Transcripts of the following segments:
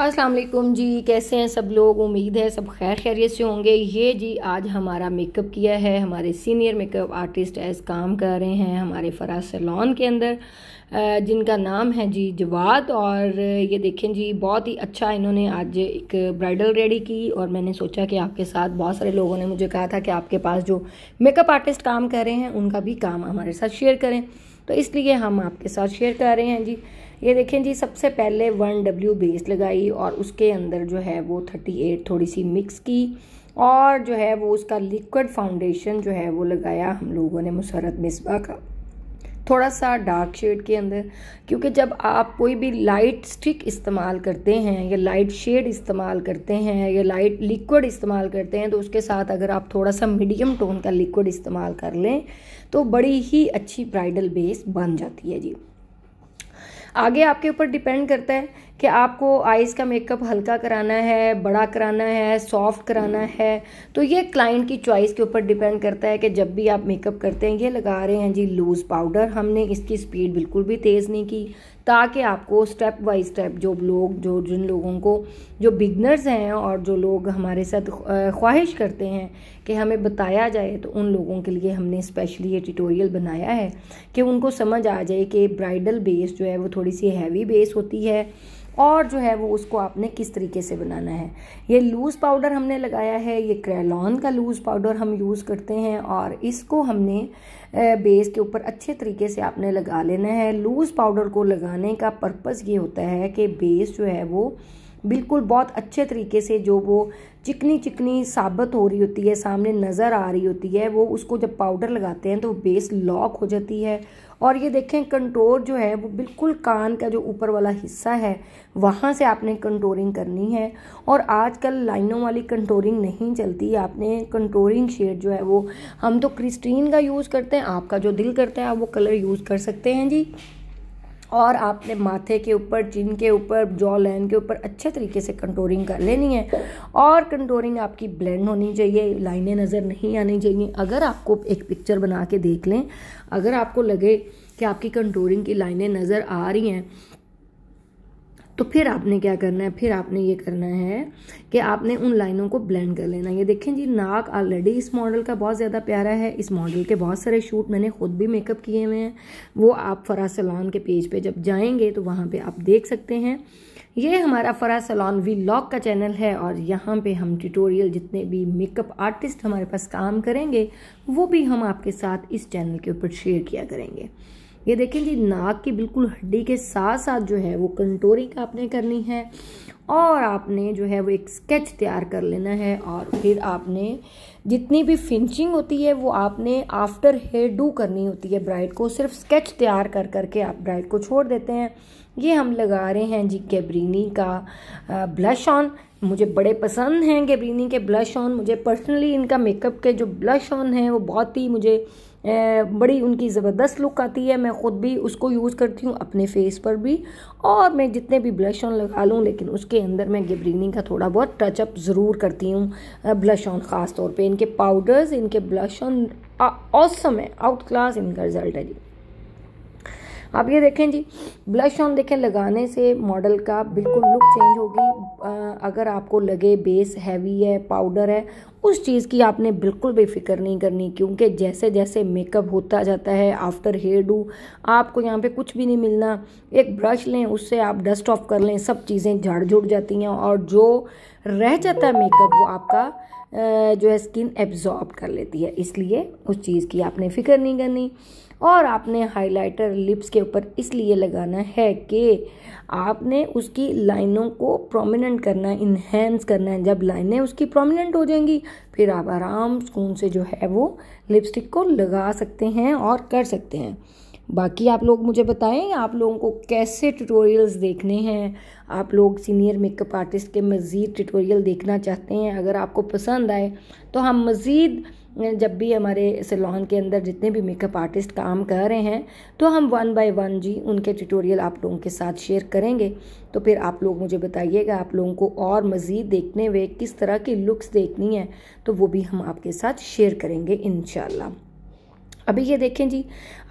अस्सलाम वालेकुम जी कैसे हैं सब लोग उम्मीद है सब खैर खैरियत से होंगे ये जी आज हमारा मेकअप किया है हमारे सीनियर मेकअप आर्टिस्ट एज काम कर रहे हैं हमारे फराज सैलॉन के अंदर जिनका नाम है जी जवाद और ये देखें जी बहुत ही अच्छा इन्होंने आज एक ब्राइडल रेडी की और मैंने सोचा कि आपके साथ बहुत सारे लोगों ने मुझे कहा था कि आपके पास जो मेकअप आर्टिस्ट काम कर रहे हैं उनका भी काम हमारे साथ शेयर करें तो इसलिए हम आपके साथ शेयर कर रहे हैं जी ये देखें जी सबसे पहले वन डब्ल्यू बेस लगाई और उसके अंदर जो है वो थर्टी एट थोड़ी सी मिक्स की और जो है वो उसका लिक्विड फाउंडेशन जो है वो लगाया हम लोगों ने मुसरत मिसबा का थोड़ा सा डार्क शेड के अंदर क्योंकि जब आप कोई भी लाइट स्टिक इस्तेमाल करते हैं या लाइट शेड इस्तेमाल करते हैं या लाइट लिक्विड इस्तेमाल करते हैं तो उसके साथ अगर आप थोड़ा सा मीडियम टोन का लिक्विड इस्तेमाल कर लें तो बड़ी ही अच्छी ब्राइडल बेस बन जाती है जी आगे आपके ऊपर डिपेंड करता है कि आपको आइज़ का मेकअप हल्का कराना है बड़ा कराना है सॉफ्ट कराना है तो ये क्लाइंट की चॉइस के ऊपर डिपेंड करता है कि जब भी आप मेकअप करते हैं ये लगा रहे हैं जी लूज़ पाउडर हमने इसकी स्पीड बिल्कुल भी तेज़ नहीं की ताकि आपको स्टेप बाई स्टेप जो लोग जो जिन लोगों को जो बिगनर्स हैं और जो लोग हमारे साथ ख्वाहिश करते हैं कि हमें बताया जाए तो उन लोगों के लिए हमने स्पेशली ये ट्यूटोरियल बनाया है कि उनको समझ आ जाए कि ब्राइडल बेस जो है वो थोड़ी सी हैवी बेस होती है और जो है वो उसको आपने किस तरीके से बनाना है ये लूज़ पाउडर हमने लगाया है ये क्रेलॉन का लूज़ पाउडर हम यूज़ करते हैं और इसको हमने बेस के ऊपर अच्छे तरीके से आपने लगा लेना है लूज़ पाउडर को लगाने का पर्पज़ ये होता है कि बेस जो है वो बिल्कुल बहुत अच्छे तरीके से जो वो चिकनी चिकनी साबित हो रही होती है सामने नज़र आ रही होती है वो उसको जब पाउडर लगाते हैं तो बेस लॉक हो जाती है और ये देखें कंटोर जो है वो बिल्कुल कान का जो ऊपर वाला हिस्सा है वहाँ से आपने कंटोरिंग करनी है और आजकल लाइनों वाली कंटोरिंग नहीं चलती आपने कंटोरिंग शेड जो है वो हम तो क्रिस्टीन का यूज़ करते हैं आपका जो दिल करता है आप वो कलर यूज़ कर सकते हैं जी और आपने माथे के ऊपर चिन के ऊपर जॉ लाइन के ऊपर अच्छे तरीके से कंटोरिंग कर लेनी है और कंटोरिंग आपकी ब्लेंड होनी चाहिए लाइनें नज़र नहीं आनी चाहिए अगर आपको एक पिक्चर बना के देख लें अगर आपको लगे कि आपकी कंटोरिंग की लाइनें नज़र आ रही हैं तो फिर आपने क्या करना है फिर आपने ये करना है कि आपने उन लाइनों को ब्लेंड कर लेना ये देखें जी नाक ऑलरेडी इस मॉडल का बहुत ज़्यादा प्यारा है इस मॉडल के बहुत सारे शूट मैंने खुद भी मेकअप किए हुए हैं वो आप फरा सलान के पेज पे जब जाएंगे तो वहाँ पे आप देख सकते हैं ये हमारा फरा सलान वी लॉक का चैनल है और यहाँ पे हम ट्यूटोरियल जितने भी मेकअप आर्टिस्ट हमारे पास काम करेंगे वो भी हम आपके साथ इस चैनल के ऊपर शेयर किया करेंगे ये देखें जी नाक की बिल्कुल हड्डी के साथ साथ जो है वो कंटोरिंग आपने करनी है और आपने जो है वो एक स्केच तैयार कर लेना है और फिर आपने जितनी भी फिनिशिंग होती है वो आपने आफ्टर हेयर डू करनी होती है ब्राइड को सिर्फ स्केच तैयार कर करके आप ब्राइड को छोड़ देते हैं ये हम लगा रहे हैं जी गैब्रीनी का ब्लश ऑन मुझे बड़े पसंद हैं गैब्रीनी के ब्लश ऑन मुझे पर्सनली इनका मेकअप के जो ब्लश ऑन है वो बहुत ही मुझे बड़ी उनकी ज़बरदस्त लुक आती है मैं ख़ुद भी उसको यूज़ करती हूँ अपने फेस पर भी और मैं जितने भी ब्लश ऑन लगा लूँ लेकिन उसके अंदर मैं गिब्रीनिंग का थोड़ा बहुत टचअप ज़रूर करती हूँ ब्लश ऑन ख़ास तौर पे इनके पाउडर्स इनके ब्लश ऑन ऑसम है आउट क्लास इनका रिज़ल्ट है जी आप ये देखें जी ब्लश ऑन देखें लगाने से मॉडल का बिल्कुल लुक चेंज होगी अगर आपको लगे बेस हैवी है पाउडर है उस चीज़ की आपने बिल्कुल भी फिक्र नहीं करनी क्योंकि जैसे जैसे मेकअप होता जाता है आफ्टर हेयर डू आपको यहाँ पे कुछ भी नहीं मिलना एक ब्रश लें उससे आप डस्ट ऑफ कर लें सब चीज़ें झाड़ झुड़ जाती हैं और जो रह जाता है मेकअप वो आपका जो है स्किन एब्जॉर्ब कर लेती है इसलिए उस चीज़ की आपने फ़िक्र नहीं करनी और आपने हाइलाइटर लिप्स के ऊपर इसलिए लगाना है कि आपने उसकी लाइनों को प्रोमिनेंट करना है इन्हेंस करना है जब लाइनें उसकी प्रोमिनेंट हो जाएंगी फिर आप आराम सुकून से जो है वो लिपस्टिक को लगा सकते हैं और कर सकते हैं बाकी आप लोग मुझे बताएं आप लोगों को कैसे ट्यूटोरियल्स देखने हैं आप लोग सीनियर मेकअप आर्टिस्ट के मज़ीद ट्यूटोरियल देखना चाहते हैं अगर आपको पसंद आए तो हम मज़ीद जब भी हमारे सलोन के अंदर जितने भी मेकअप आर्टिस्ट काम कर रहे हैं तो हम वन बाय वन जी उनके ट्यूटोरियल आप लोगों के साथ शेयर करेंगे तो फिर आप लोग मुझे बताइएगा आप लोगों को और मज़ीद देखने हुए किस तरह की लुक्स देखनी है तो वो भी हम आपके साथ शेयर करेंगे इन अभी ये देखें जी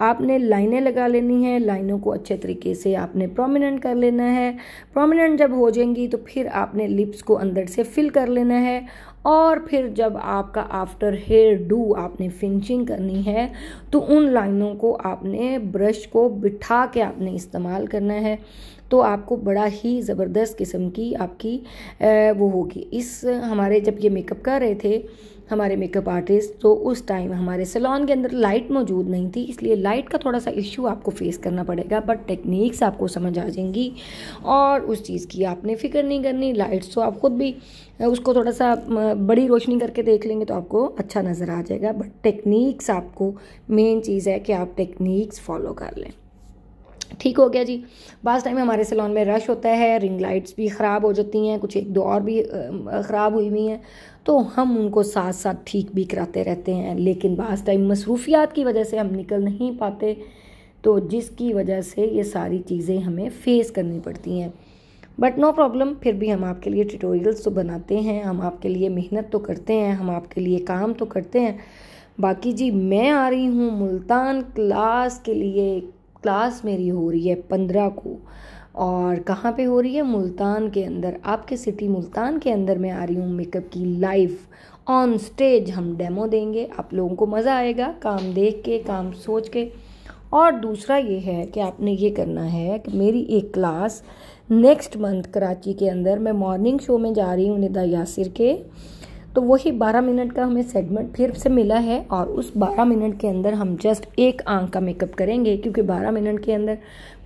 आपने लाइनें लगा लेनी है लाइनों को अच्छे तरीके से आपने प्रोमिनेंट कर लेना है प्रोमिनेंट जब हो जाएंगी तो फिर आपने लिप्स को अंदर से फिल कर लेना है और फिर जब आपका आफ्टर हेयर डू आपने फिनिशिंग करनी है तो उन लाइनों को आपने ब्रश को बिठा के आपने इस्तेमाल करना है तो आपको बड़ा ही ज़बरदस्त किस्म की आपकी वो होगी इस हमारे जब ये मेकअप कर रहे थे हमारे मेकअप आर्टिस्ट तो उस टाइम हमारे सलोन के अंदर लाइट मौजूद नहीं थी इसलिए लाइट का थोड़ा सा इश्यू आपको फेस करना पड़ेगा बट टेक्निक्स आपको समझ आ जाएंगी और उस चीज़ की आपने फ़िक्र नहीं करनी लाइट्स तो आप खुद भी उसको थोड़ा सा बड़ी रोशनी करके देख लेंगे तो आपको अच्छा नज़र आ जाएगा बट टेक्निक्स आपको मेन चीज़ है कि आप टेक्निक्स फॉलो कर लें ठीक हो गया जी बास टाइम हमारे सलोन में रश होता है रिंग लाइट्स भी ख़राब हो जाती हैं कुछ एक दो और भी ख़राब हुई हुई हैं तो हम उनको साथ साथ ठीक भी कराते रहते हैं लेकिन बास टाइम मसरूफियात की वजह से हम निकल नहीं पाते तो जिसकी वजह से ये सारी चीज़ें हमें फ़ेस करनी पड़ती हैं बट नो प्रॉब्लम फिर भी हम आपके लिए ट्यूटोरियल्स तो बनाते हैं हम आपके लिए मेहनत तो करते हैं हम आपके लिए काम तो करते हैं बाकी जी मैं आ रही हूँ मुल्तान क्लास के लिए क्लास मेरी हो रही है पंद्रह को और कहाँ पे हो रही है मुल्तान के अंदर आपके सिटी मुल्तान के अंदर मैं आ रही हूँ मेकअप की लाइव ऑन स्टेज हम डेमो देंगे आप लोगों को मज़ा आएगा काम देख के काम सोच के और दूसरा ये है कि आपने ये करना है कि मेरी एक क्लास नेक्स्ट मंथ कराची के अंदर मैं मॉर्निंग शो में जा रही हूँ निदा यासिर के तो वही 12 मिनट का हमें सेगमेंट फिर से मिला है और उस 12 मिनट के अंदर हम जस्ट एक आंख का मेकअप करेंगे क्योंकि 12 मिनट के अंदर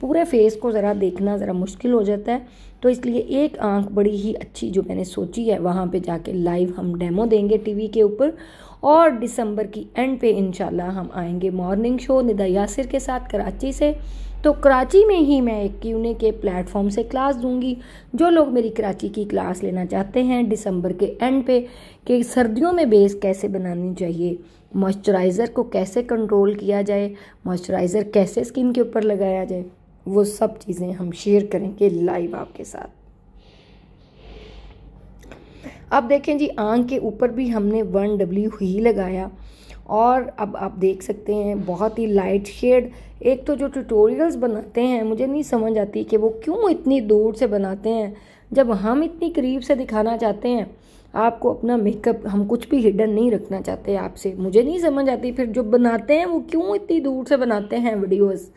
पूरे फेस को ज़रा देखना ज़रा मुश्किल हो जाता है तो इसलिए एक आंख बड़ी ही अच्छी जो मैंने सोची है वहाँ पे जाके लाइव हम डेमो देंगे टीवी के ऊपर और दिसंबर की एंड पे इन हम आएंगे मॉर्निंग शो निदा यासिर के साथ कराची से तो कराची में ही मैं एक क्यूने के प्लेटफॉर्म से क्लास दूंगी जो लोग मेरी कराची की क्लास लेना चाहते हैं दिसंबर के एंड पे कि सर्दियों में बेस कैसे बनानी चाहिए मॉइस्चराइज़र को कैसे कंट्रोल किया जाए मॉइस्चराइज़र कैसे स्किन के ऊपर लगाया जाए वो सब चीज़ें हम शेयर करेंगे लाइव आपके साथ अब देखें जी आंख के ऊपर भी हमने वन डब्ल्यू ही लगाया और अब आप देख सकते हैं बहुत ही लाइट शेड एक तो जो ट्यूटोरियल्स बनाते हैं मुझे नहीं समझ आती कि वो क्यों इतनी दूर से बनाते हैं जब हम इतनी करीब से दिखाना चाहते हैं आपको अपना मेकअप हम कुछ भी हिडन नहीं रखना चाहते आपसे मुझे नहीं समझ आती फिर जो बनाते हैं वो क्यों इतनी दूर से बनाते हैं वीडियोस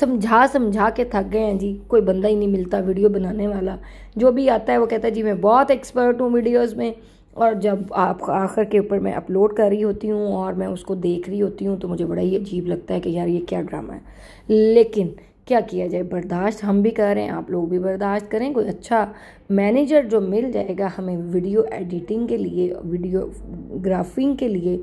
समझा समझा के थक गए हैं जी कोई बंदा ही नहीं मिलता वीडियो बनाने वाला जो भी आता है वो कहता है जी मैं बहुत एक्सपर्ट हूँ वीडियोस में और जब आप आखिर के ऊपर मैं अपलोड कर रही होती हूँ और मैं उसको देख रही होती हूँ तो मुझे बड़ा ही अजीब लगता है कि यार ये क्या ड्रामा है लेकिन क्या किया जाए बर्दाश्त हम भी कर रहे हैं आप लोग भी बर्दाश्त करें कोई अच्छा मैनेजर जो मिल जाएगा हमें वीडियो एडिटिंग के लिए वीडियो ग्राफिंग के लिए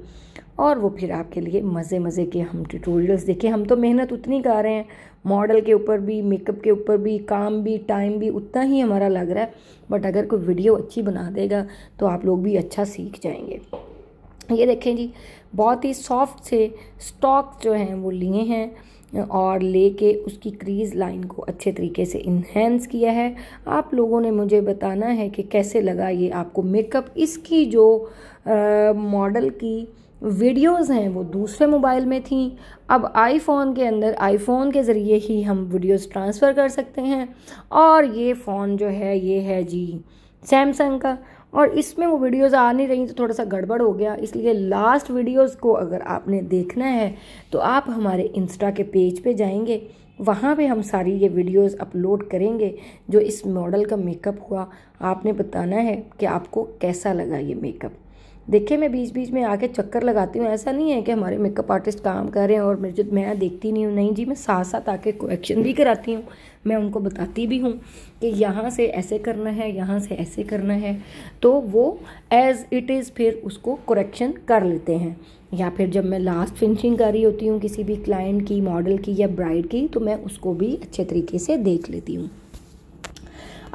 और वो फिर आपके लिए मज़े मज़े के हम ट्यूटोरियल्स देखें हम तो मेहनत उतनी कर रहे हैं मॉडल के ऊपर भी मेकअप के ऊपर भी काम भी टाइम भी उतना ही हमारा लग रहा है बट अगर कोई वीडियो अच्छी बना देगा तो आप लोग भी अच्छा सीख जाएंगे ये देखें जी बहुत ही सॉफ्ट से स्टॉक जो हैं वो लिए हैं और लेके उसकी क्रीज लाइन को अच्छे तरीके से इन्हेंस किया है आप लोगों ने मुझे बताना है कि कैसे लगा ये आपको मेकअप इसकी जो मॉडल की वीडियोस हैं वो दूसरे मोबाइल में थी अब आईफोन के अंदर आईफोन के ज़रिए ही हम वीडियोस ट्रांसफ़र कर सकते हैं और ये फ़ोन जो है ये है जी सैमसंग का और इसमें वो वीडियोस आ नहीं रही तो थोड़ा सा गड़बड़ हो गया इसलिए लास्ट वीडियोस को अगर आपने देखना है तो आप हमारे इंस्टा के पेज पे जाएंगे वहाँ पे हम सारी ये वीडियोस अपलोड करेंगे जो इस मॉडल का मेकअप हुआ आपने बताना है कि आपको कैसा लगा ये मेकअप देखिए मैं बीच बीच में आके चक्कर लगाती हूँ ऐसा नहीं है कि हमारे मेकअप आर्टिस्ट काम कर रहे हैं और मेरे मैं देखती नहीं हूँ नहीं जी मैं साथ साथ आके कोशन भी कराती हूँ मैं उनको बताती भी हूँ कि यहाँ से ऐसे करना है यहाँ से ऐसे करना है तो वो एज़ इट इज़ फिर उसको करेक्शन कर लेते हैं या फिर जब मैं लास्ट फिनिशिंग कर रही होती हूँ किसी भी क्लाइंट की मॉडल की या ब्राइड की तो मैं उसको भी अच्छे तरीके से देख लेती हूँ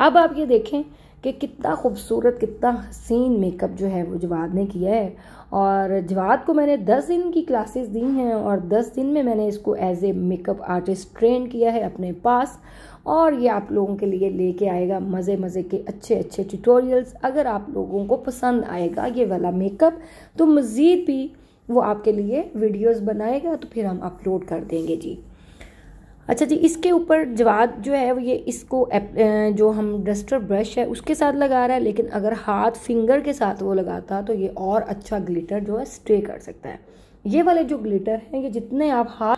अब आप ये देखें कि कितना खूबसूरत कितना हसीन मेकअप जो है वो जवाद ने किया है और जवाद को मैंने दस दिन की क्लासेस दी हैं और दस दिन में मैंने इसको as a makeup artist train किया है अपने पास और ये आप लोगों के लिए लेके आएगा मज़े मज़े के अच्छे अच्छे ट्यूटोरियल्स अगर आप लोगों को पसंद आएगा ये वाला मेकअप तो मज़ीद भी वो आपके लिए वीडियोस बनाएगा तो फिर हम अपलोड कर देंगे जी अच्छा जी इसके ऊपर जवाब जो है वो ये इसको जो हम डस्टर ब्रश है उसके साथ लगा रहा है लेकिन अगर हाथ फिंगर के साथ वो लगाता तो ये और अच्छा ग्लिटर जो है स्ट्रे कर सकता है ये वाले जो ग्लिटर हैं ये जितने आप हाथ